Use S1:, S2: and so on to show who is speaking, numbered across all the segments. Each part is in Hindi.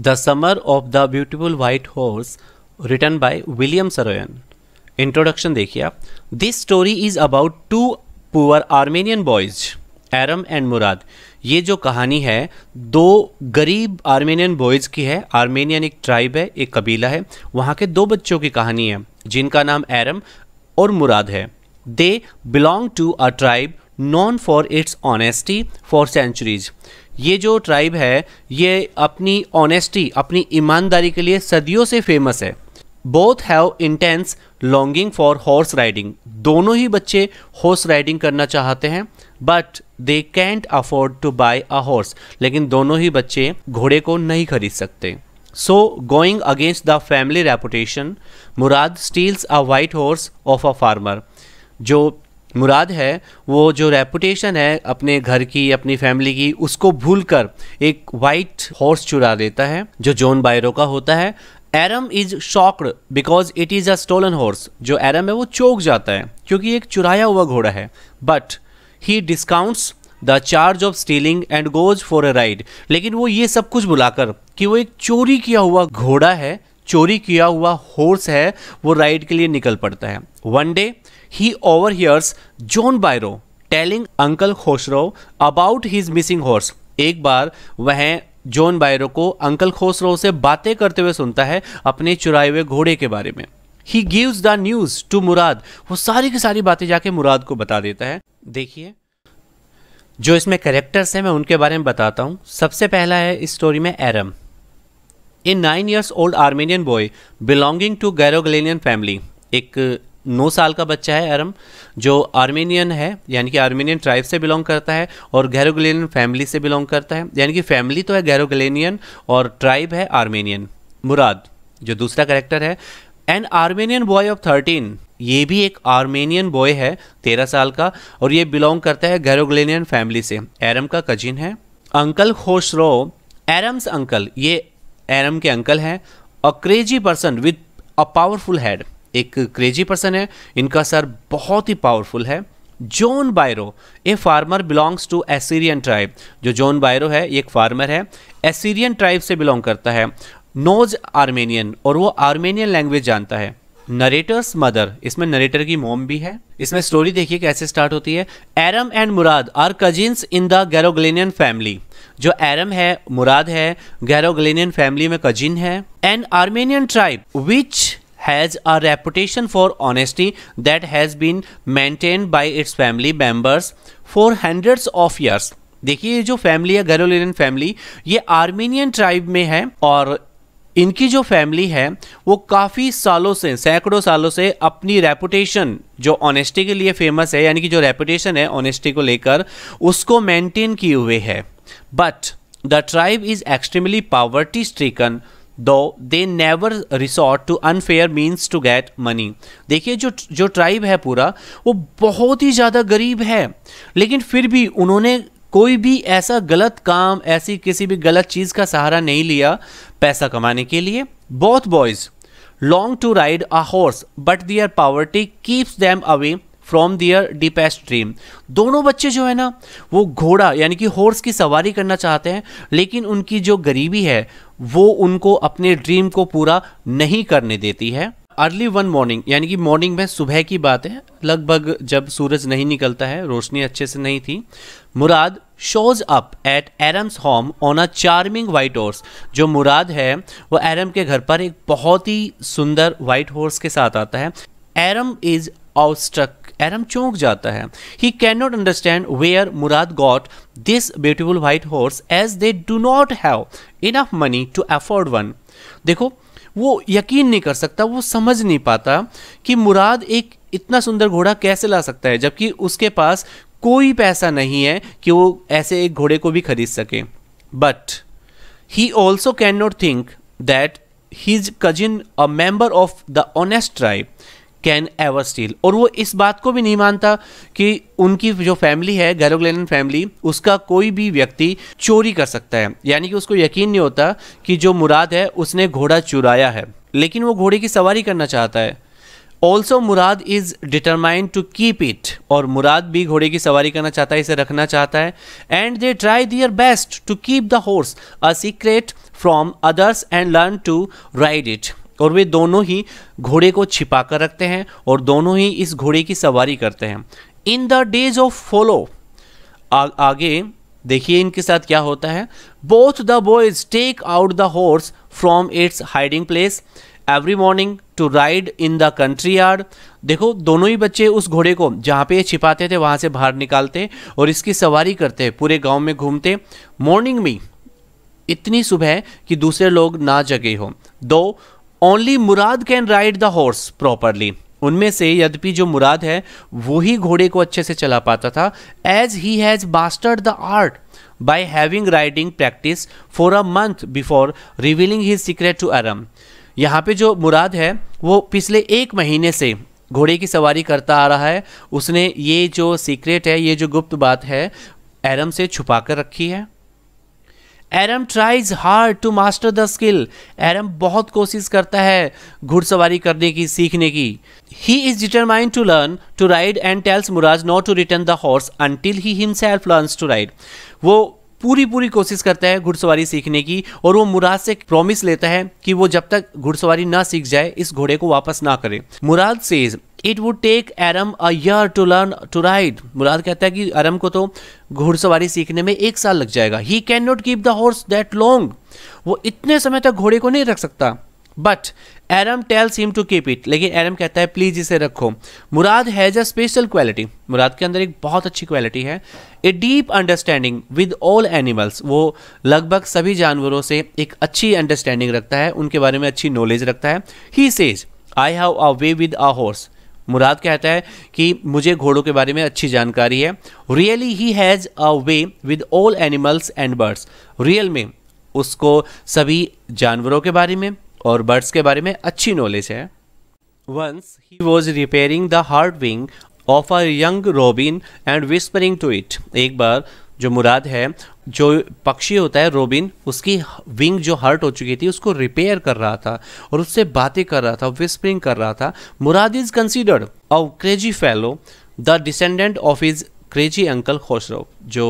S1: The summer of the beautiful white horse written by William Saroyan introduction देखिए आप this story is about two poor Armenian boys Aram and Murad ये जो कहानी है दो गरीब आर्मेनियन बॉयज़ की है आर्मेनियन एक ट्राइब है एक कबीला है वहाँ के दो बच्चों की कहानी है जिनका नाम एरम और मुराद है they belong to a tribe known for its honesty for centuries ये जो ट्राइब है ये अपनी ऑनेस्टी अपनी ईमानदारी के लिए सदियों से फेमस है both have intense longing for horse riding दोनों ही बच्चे हॉर्स राइडिंग करना चाहते हैं but they can't afford to buy a horse लेकिन दोनों ही बच्चे घोड़े को नहीं खरीद सकते so going against the family reputation Murad steals a white horse of a farmer जो मुराद है वो जो रेपुटेशन है अपने घर की अपनी फैमिली की उसको भूलकर एक वाइट हॉर्स चुरा लेता है जो जॉन बायरो का होता है Aram is shocked because it is a stolen horse जो एरम है वो चौक जाता है क्योंकि एक चुराया हुआ घोड़ा है but he discounts the charge of stealing and goes for a ride लेकिन वो ये सब कुछ बुलाकर कि वो एक चोरी किया हुआ घोड़ा है चोरी किया हुआ होर्स है वो राइड के लिए निकल पड़ता है one day he overhears John Byro telling uncle Khosrove about his missing horse एक बार वह जॉन बायरो को अंकल खोसरो से बातें करते हुए सुनता है अपने चुराए हुए घोड़े के बारे में he gives the news to Murad वो सारी की सारी बातें जाके मुराद को बता देता है देखिए जो इसमें कैरेक्टर्स हैं मैं उनके बारे में बताता हूँ सबसे पहला है इस स्टोरी में Aram a nine years old Armenian boy belonging to Garoghlanian family एक नौ साल का बच्चा है अरम जो आर्मेनियन है यानी कि आर्मेनियन ट्राइब से बिलोंग करता है और गैरोगलेनियन फैमिली से बिलोंग करता है यानी कि फैमिली तो है गैरोगलेनियन और ट्राइब है आर्मेनियन मुराद जो दूसरा करेक्टर है an Armenian boy of thirteen ये भी एक आर्मेनियन बॉय है तेरह साल का और ये बिलोंग करता है गैरोगलेनियन फैमिली से एरम का कजिन है अंकल खोशरो एरम्स अंकल ये एनम के अंकल हैं a crazy person with a powerful head एक क्रेजी पर्सन है इनका सर बहुत ही पावरफुल है John Byro a farmer belongs to Assyrian tribe जो जॉन बायरो है एक फार्मर है एसीरियन ट्राइब से बिलोंग करता है नोज आर्मेनियन और वो आर्मेनियन लैंग्वेज जानता है नरेटर्स मदर इसमें नरेटर की मोम भी है इसमें स्टोरी देखिए कैसे स्टार्ट होती है Aram and Murad are cousins in the Garoghlanian family जो एरम है मुराद है गैरोगलेनियन फैमिली में कजिन है and Armenian tribe which has a reputation for honesty that has been maintain by its family members for hundreds of years देखिए ये जो फैमिली है गैरोगलेनियन फैमिली ये आर्मेनियन ट्राइब में है और इनकी जो फैमिली है वो काफ़ी सालों से सैकड़ों सालों से अपनी रेपुटेशन जो ऑनेस्टी के लिए फेमस है यानी कि जो रेपुटेशन है ऑनेस्टी को लेकर उसको मेंटेन किए हुए है but the tribe is extremely poverty stricken though they never resort to unfair means to get money देखिए जो जो ट्राइब है पूरा वो बहुत ही ज़्यादा गरीब है लेकिन फिर भी उन्होंने कोई भी ऐसा गलत काम ऐसी किसी भी गलत चीज़ का सहारा नहीं लिया पैसा कमाने के लिए both boys long to ride a horse but their poverty keeps them away from their deepest dream दोनों बच्चे जो है ना वो घोड़ा यानी कि हॉर्स की सवारी करना चाहते हैं लेकिन उनकी जो गरीबी है वो उनको अपने ड्रीम को पूरा नहीं करने देती है अर्ली वन मॉर्निंग यानी कि मॉर्निंग में सुबह की बात है लगभग जब सूरज नहीं निकलता है रोशनी अच्छे से नहीं थी Murad shows up at Aram's home on a charming white horse जो मुराद है वो एरम के घर पर एक बहुत ही सुंदर वाइट हॉर्स के साथ आता है एरम इज आउटस्ट्रक एरम चौंक जाता है he can not understand where Murad got this beautiful white horse as they do not have enough money to afford one देखो वो यकीन नहीं कर सकता वो समझ नहीं पाता कि मुराद एक इतना सुंदर घोड़ा कैसे ला सकता है जबकि उसके पास कोई पैसा नहीं है कि वो ऐसे एक घोड़े को भी खरीद सके but he also can not think that his cousin a member of the honest tribe can ever steal और वो इस बात को भी नहीं मानता कि उनकी जो फैमिली है गैरोग्लेन फैमिली उसका कोई भी व्यक्ति चोरी कर सकता है यानी कि उसको यकीन नहीं होता कि जो मुराद है उसने घोड़ा चुराया है लेकिन वो घोड़े की सवारी करना चाहता है also Murad is determined to keep it और मुराद भी घोड़े की सवारी करना चाहता है इसे रखना चाहता है and they try their best to keep the horse a secret from others and learn to ride it और वे दोनों ही घोड़े को छिपा कर रखते हैं और दोनों ही इस घोड़े की सवारी करते हैं in the days of follow आगे देखिए इनके साथ क्या होता है both the boys take out the horse from its hiding place every morning to ride in the country yard देखो दोनों ही बच्चे उस घोड़े को जहाँ पे ये छिपाते थे वहाँ से बाहर निकालते और इसकी सवारी करते पूरे गांव में घूमते मॉर्निंग में इतनी सुबह कि दूसरे लोग ना जगे हो though only Murad can ride the horse properly उनमें से यद्यपि जो मुराद है वो ही घोड़े को अच्छे से चला पाता था as he has mastered the art by having riding practice for a month before revealing his secret to Aram यहाँ पे जो मुराद है वो पिछले एक महीने से घोड़े की सवारी करता आ रहा है उसने ये जो सीक्रेट है ये जो गुप्त बात है एरम से छुपा कर रखी है Aram tries hard to master the skill Aram बहुत कोशिश करता है घुड़सवारी करने की सीखने की he is determined to learn to ride and tells Murad not to return the horse until he himself learns to ride वो पूरी पूरी कोशिश करता है घुड़सवारी सीखने की और वो मुराद से प्रॉमिस लेता है कि वो जब तक घुड़सवारी ना सीख जाए इस घोड़े को वापस ना करे Murad says it would take Aram a year to learn to ride Murad कहता है कि एरम को तो घुड़सवारी सीखने में एक साल लग जाएगा he can not keep the horse that long वो इतने समय तक घोड़े को नहीं रख सकता but Aram tells him to keep it लेकिन एरम कहता है प्लीज इसे रखो Murad has a special quality Murad के अंदर एक बहुत अच्छी क्वालिटी है a deep understanding with all animals वो लगभग सभी जानवरों से एक अच्छी अंडरस्टैंडिंग रखता है उनके बारे में अच्छी नॉलेज रखता है he says I have a way with a horse Murad कहता है कि मुझे घोड़ों के बारे में अच्छी जानकारी है really he has a way with all animals and birds real में उसको सभी जानवरों के बारे में और बर्ड्स के बारे में अच्छी नॉलेज है once he was repairing the hurt wing of a young robin and whispering to it एक बार जो मुराद है जो पक्षी होता है रोबिन उसकी विंग जो हर्ट हो चुकी थी उसको रिपेयर कर रहा था और उससे बातें कर रहा था विस्परिंग कर रहा था Murad is considered a crazy fellow the descendant of his crazy uncle Khosrove जो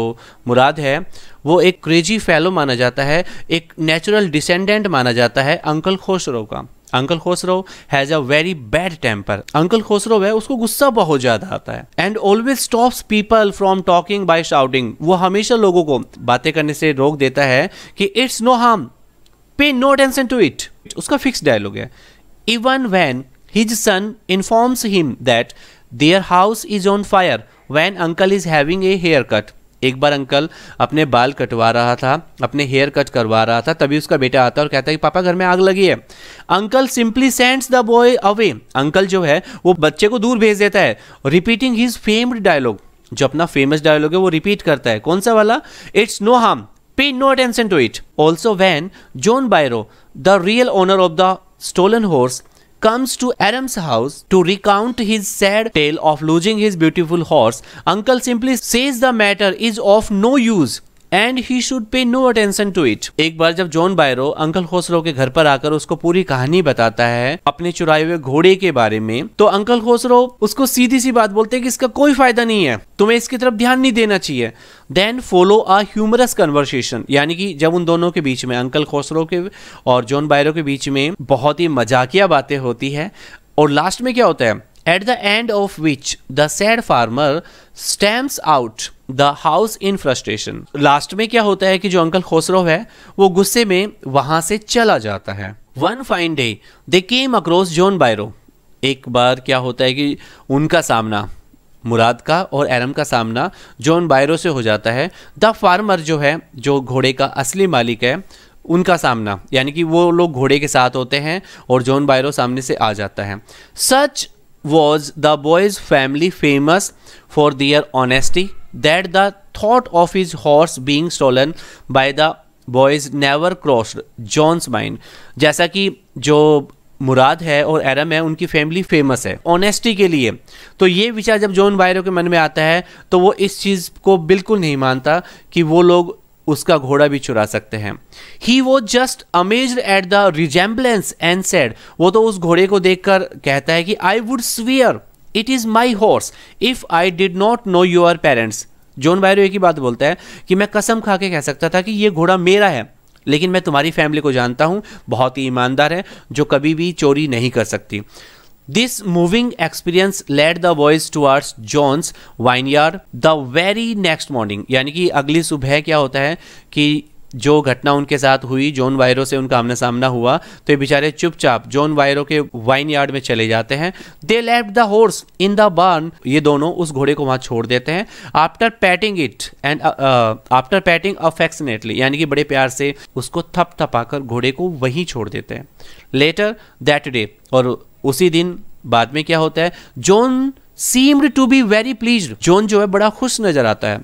S1: मुराद है वो एक क्रेजी फेलो माना जाता है एक नेचुरल डिसेंडेंट माना जाता है अंकल खोसरो का uncle Khosrove has a very bad temper uncle Khosrove है उसको गुस्सा बहुत ज्यादा आता है and always stops people from talking by shouting वो हमेशा लोगों को बातें करने से रोक देता है कि it's no harm pay no tension to it उसका फिक्स डायलॉग है even when his son informs him that their house is on fire when uncle is having a haircut एक बार अंकल अपने बाल कटवा रहा था अपने हेयर कट करवा रहा था तभी उसका बेटा आता है और कहता है कि पापा घर में आग लगी है uncle simply sends the boy away uncle जो है वो बच्चे को दूर भेज देता है रिपीटिंग हिज फेम्ड डायलॉग जो अपना फेमस डायलॉग है वो रिपीट करता है कौन सा वाला it's no harm pay no attention to it also when John Byro the real owner of the stolen horse comes to Adam's house to recount his sad tale of losing his beautiful horse, uncle simply says the matter is of no use and he should pay no attention to it एक बार जब जॉन बायरो अंकल खोसलो के घर पर आकर उसको पूरी कहानी बताता है अपने चुराए हुए घोड़े के बारे में तो अंकल खोसरो उसको सीधी सी बात बोलते हैं कि इसका कोई फायदा नहीं है तुम्हें इसकी तरफ ध्यान नहीं देना चाहिए then follow a humorous conversation यानी कि जब उन दोनों के बीच में अंकल खोसरो के और जॉन बायरो के बीच में बहुत ही मजाकिया बातें होती है और लास्ट में क्या होता है at the end of which the sad farmer stomps out the house in frustration last में क्या होता है कि जो अंकल खोसरो है वो गुस्से में वहां से चला जाता है one fine day they came across John Byro एक बार क्या होता है कि उनका सामना मुराद का और एरम का सामना जॉन बायरो से हो जाता है द फार्मर जो है जो घोड़े का असली मालिक है उनका सामना यानी कि वो लोग घोड़े के साथ होते हैं और जॉन बायरो सामने से आ जाता है such was the boys' family famous for their honesty that the thought of his horse being stolen by the boys never crossed John's mind. जैसा कि जो मुराद है और एरम है उनकी फैमिली फेमस है ऑनेस्टी के लिए तो ये विचार जब जॉन बायरो के मन में आता है तो वो इस चीज़ को बिल्कुल नहीं मानता कि वो लोग उसका घोड़ा भी चुरा सकते हैं ही वो just amaze at the resemblance and said वो तो उस घोड़े को देखकर कहता है कि I would swear it is my horse if I did not know your parents John Byro एक ही बात बोलता है कि मैं कसम खा के कह सकता था कि ये घोड़ा मेरा है लेकिन मैं तुम्हारी फैमिली को जानता हूँ बहुत ही ईमानदार है जो कभी भी चोरी नहीं कर सकती this moving experience led the boys towards John's vine the very next morning यानी कि अगली सुबह क्या होता है कि जो घटना उनके साथ हुई जोन वायरो से उनका आमना सामना हुआ तो ये बेचारे चुपचाप जोन वायरो के वाइन यार्ड में चले जाते हैं they left the horse in the barn ये दोनों उस घोड़े को वहाँ छोड़ देते हैं after patting it and after patting affectionately यानी कि बड़े प्यार से उसको थप थपाकर घोड़े को वहीं छोड़ देते हैं लेटर दैट डे और उसी दिन बाद में क्या होता है John seemed to be very please John जो है बड़ा खुश नजर आता है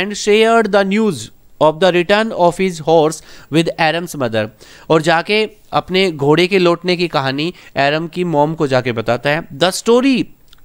S1: and share the news of the return of his horse with Eram's mother और जाके अपने घोड़े के लौटने की कहानी एरम की मोम को जाके बताता है the story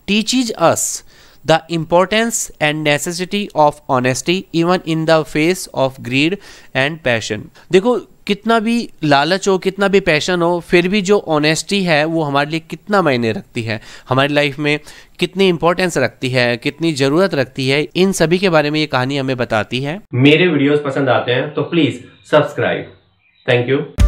S1: teaches us the importance and necessity of honesty even in the face of greed and passion देखो कितना भी लालच हो कितना भी पैशन हो फिर भी जो ऑनेस्टी है वो हमारे लिए कितना मायने रखती है हमारी लाइफ में कितनी इंपॉर्टेंस रखती है कितनी ज़रूरत रखती है इन सभी के बारे में ये कहानी हमें बताती है मेरे वीडियोस पसंद आते हैं तो प्लीज़ सब्सक्राइब थैंक यू